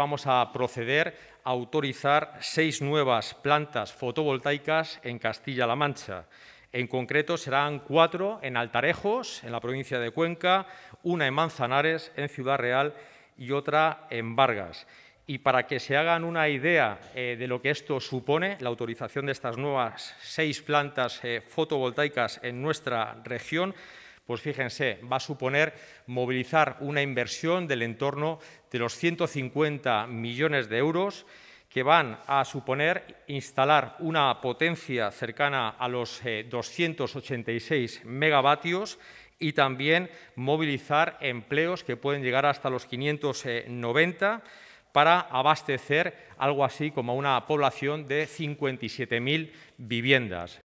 vamos a proceder a autorizar seis nuevas plantas fotovoltaicas en Castilla-La Mancha. En concreto, serán cuatro en Altarejos, en la provincia de Cuenca, una en Manzanares, en Ciudad Real y otra en Vargas. Y para que se hagan una idea eh, de lo que esto supone, la autorización de estas nuevas seis plantas eh, fotovoltaicas en nuestra región, pues fíjense, va a suponer movilizar una inversión del entorno de los 150 millones de euros que van a suponer instalar una potencia cercana a los 286 eh, megavatios y también movilizar empleos que pueden llegar hasta los 590 para abastecer algo así como una población de 57.000 viviendas.